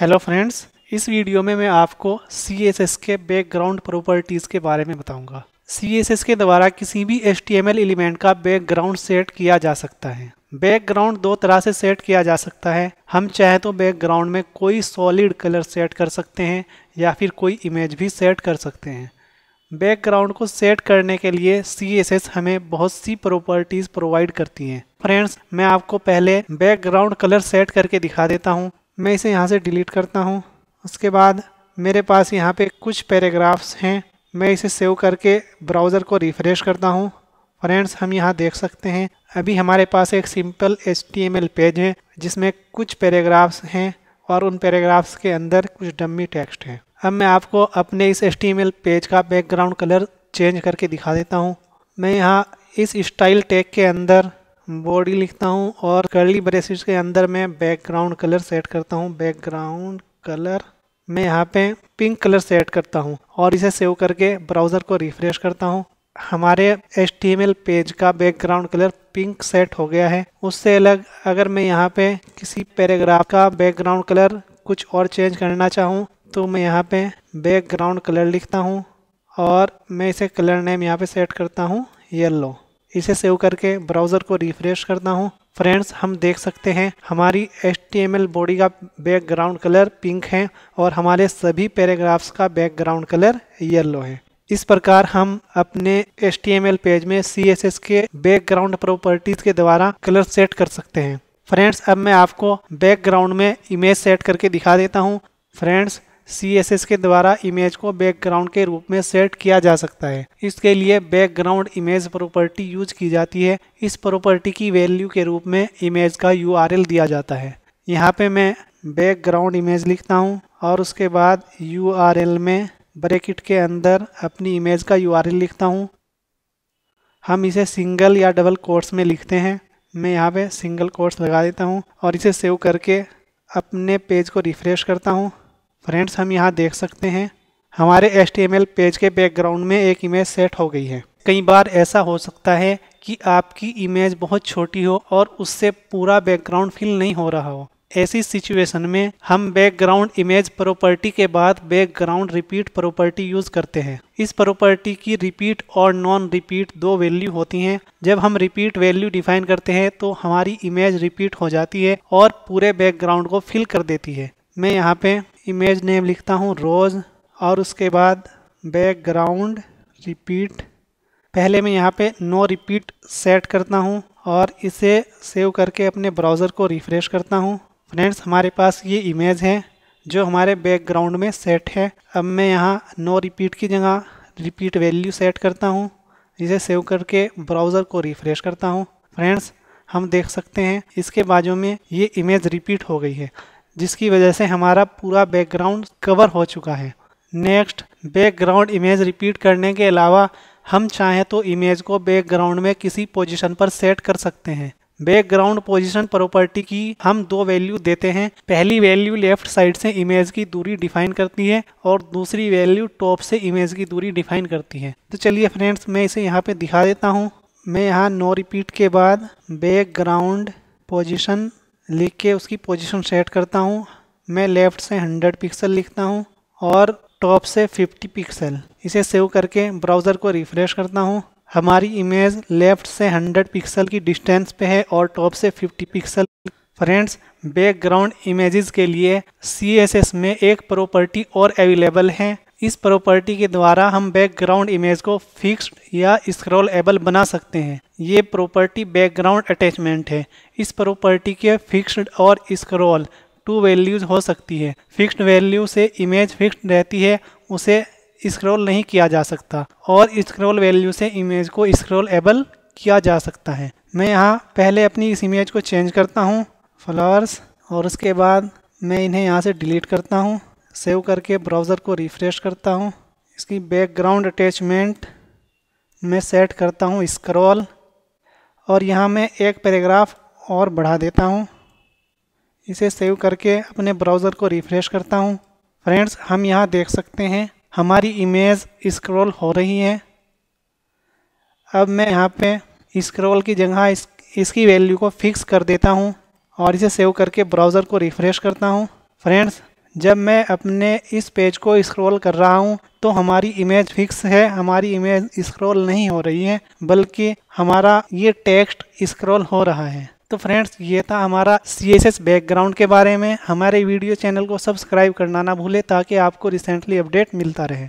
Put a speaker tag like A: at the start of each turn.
A: Hello friends इस video में मैं आपको सी एस एस के बैकग्राउंड प्रॉपर्टीज़ के बारे में बताऊंगा। सी एस एस के द्वारा किसी भी H T M L element का बैकग्राउंड सेट किया जा सकता है बैकग्राउंड दो तरह से सेट किया जा सकता है हम चाहे तो बैकग्राउंड में कोई सॉलिड कलर सेट कर सकते हैं या फिर कोई इमेज भी सेट कर सकते हैं बैकग्राउंड को सेट करने के लिए सी एस एस हमें बहुत सी प्रॉपर्टीज़ प्रोवाइड करती हैं फ्रेंड्स मैं आपको पहले बैकग्राउंड कलर सेट करके दिखा देता हूँ मैं इसे यहाँ से डिलीट करता हूँ उसके बाद मेरे पास यहाँ पे कुछ पैराग्राफ्स हैं मैं इसे सेव करके ब्राउज़र को रिफ़्रेश करता हूँ फ्रेंड्स हम यहाँ देख सकते हैं अभी हमारे पास एक सिंपल एच पेज है जिसमें कुछ पैराग्राफ्स हैं और उन पैराग्राफ्स के अंदर कुछ डमी टेक्स्ट हैं अब मैं आपको अपने इस एच पेज का बैकग्राउंड कलर चेंज करके दिखा देता हूँ मैं यहाँ इस स्टाइल टैग के अंदर बॉडी लिखता हूँ और कर्ली ब्रेसिस के अंदर मैं बैकग्राउंड कलर सेट करता हूँ बैकग्राउंड कलर मैं यहाँ पे पिंक कलर सेट करता हूँ और इसे सेव करके ब्राउज़र को रिफ्रेश करता हूँ हमारे एच पेज का बैकग्राउंड कलर पिंक सेट हो गया है उससे अलग अगर मैं यहाँ पे किसी पैराग्राफ का बैकग्राउंड कलर कुछ और चेंज करना चाहूँ तो मैं यहाँ पे बैकग्राउंड कलर लिखता हूँ और मैं इसे कलर नेम यहाँ पे सेट करता हूँ येलो इसे सेव करके ब्राउज़र को रिफ्रेश करता हूँ फ्रेंड्स हम देख सकते हैं हमारी एच बॉडी का बैकग्राउंड कलर पिंक है और हमारे सभी पैराग्राफ्स का बैकग्राउंड कलर येलो है इस प्रकार हम अपने एच पेज में सी के बैकग्राउंड प्रॉपर्टीज़ के द्वारा कलर सेट कर सकते हैं फ्रेंड्स अब मैं आपको बैकग्राउंड में इमेज सेट करके दिखा देता हूँ फ्रेंड्स सी के द्वारा इमेज को बैकग्राउंड के रूप में सेट किया जा सकता है इसके लिए बैकग्राउंड इमेज प्रॉपर्टी यूज की जाती है इस प्रॉपर्टी की वैल्यू के रूप में इमेज का यू दिया जाता है यहाँ पे मैं बैकग्राउंड इमेज लिखता हूँ और उसके बाद यू में ब्रैकेट के अंदर अपनी इमेज का यू लिखता हूँ हम इसे सिंगल या डबल कोर्स में लिखते हैं मैं यहाँ पे सिंगल कोर्स लगा देता हूँ और इसे सेव करके अपने पेज को रिफ्रेश करता हूँ फ्रेंड्स हम यहाँ देख सकते हैं हमारे एच पेज के बैकग्राउंड में एक इमेज सेट हो गई है कई बार ऐसा हो सकता है कि आपकी इमेज बहुत छोटी हो और उससे पूरा बैकग्राउंड फिल नहीं हो रहा हो ऐसी सिचुएशन में हम बैकग्राउंड इमेज प्रॉपर्टी के बाद बैकग्राउंड रिपीट प्रॉपर्टी यूज़ करते हैं इस प्रॉपर्टी की रिपीट और नॉन रिपीट दो वैल्यू होती हैं जब हम रिपीट वैल्यू डिफाइन करते हैं तो हमारी इमेज रिपीट हो जाती है और पूरे बैकग्राउंड को फिल कर देती है मैं यहाँ पे इमेज नेम लिखता हूँ रोज़ और उसके बाद बैकग्राउंड रिपीट पहले मैं यहाँ पे नो रिपीट सेट करता हूँ और इसे सेव करके अपने ब्राउज़र को रिफ़्रेश करता हूँ फ्रेंड्स हमारे पास ये इमेज है जो हमारे बैकग्राउंड में सेट है अब मैं यहाँ नो रिपीट की जगह रिपीट वैल्यू सेट करता हूँ इसे सेव करके ब्राउज़र को रिफ़्रेश करता हूँ फ्रेंड्स हम देख सकते हैं इसके बाजू में ये इमेज रिपीट हो गई है जिसकी वजह से हमारा पूरा बैकग्राउंड कवर हो चुका है नेक्स्ट बैकग्राउंड इमेज रिपीट करने के अलावा हम चाहें तो इमेज को बैकग्राउंड में किसी पोजीशन पर सेट कर सकते हैं बैकग्राउंड पोजीशन प्रॉपर्टी की हम दो वैल्यू देते हैं पहली वैल्यू लेफ्ट साइड से इमेज की दूरी डिफाइन करती है और दूसरी वैल्यू टॉप से इमेज की दूरी डिफाइन करती है तो चलिए फ्रेंड्स मैं इसे यहाँ पे दिखा देता हूँ मैं यहाँ नो रिपीट के बाद बैकग्राउंड पोजिशन लिख के उसकी पोजीशन सेट करता हूँ मैं लेफ़्ट से 100 पिक्सल लिखता हूँ और टॉप से 50 पिक्सल इसे सेव करके ब्राउज़र को रिफ़्रेश करता हूँ हमारी इमेज लेफ़्ट से 100 पिक्सल की डिस्टेंस पे है और टॉप से 50 पिक्सल फ्रेंड्स बैकग्राउंड इमेजेस के लिए सी में एक प्रॉपर्टी और अवेलेबल है इस प्रॉपर्टी के द्वारा हम बैकग्राउंड इमेज को फिक्स्ड या एबल बना सकते हैं ये प्रॉपर्टी बैकग्राउंड अटैचमेंट है इस प्रॉपर्टी के फिक्स्ड और स्क्रॉल टू वैल्यूज हो सकती है फिक्स्ड वैल्यू से इमेज फिक्स्ड रहती है उसे स्क्रॉल नहीं किया जा सकता और स्क्रॉल वैल्यू से इमेज को स्क्रॉलेबल किया जा सकता है मैं यहाँ पहले अपनी इस इमेज को चेंज करता हूँ फ्लावर्स और उसके बाद मैं इन्हें यहाँ से डिलीट करता हूँ सेव करके ब्राउज़र को रिफ़्रेश करता हूँ इसकी बैकग्राउंड अटैचमेंट मैं सेट करता हूँ स्क्रॉल और यहाँ मैं एक पैराग्राफ और बढ़ा देता हूँ इसे सेव करके अपने ब्राउज़र को रिफ़्रेश करता हूँ फ्रेंड्स हम यहाँ देख सकते हैं हमारी इमेज स्क्रॉल हो रही है अब मैं यहाँ पे स्क्रॉल की जगह इस, इसकी वैल्यू को फिक्स कर देता हूँ और इसे सेव करके ब्राउज़र को रिफ़्रेश करता हूँ फ्रेंड्स जब मैं अपने इस पेज को स्क्रॉल कर रहा हूँ तो हमारी इमेज फिक्स है हमारी इमेज स्क्रॉल नहीं हो रही है बल्कि हमारा ये टेक्स्ट स्क्रॉल हो रहा है तो फ्रेंड्स ये था हमारा सी एस एस बैकग्राउंड के बारे में हमारे वीडियो चैनल को सब्सक्राइब करना ना भूलें ताकि आपको रिसेंटली अपडेट मिलता रहे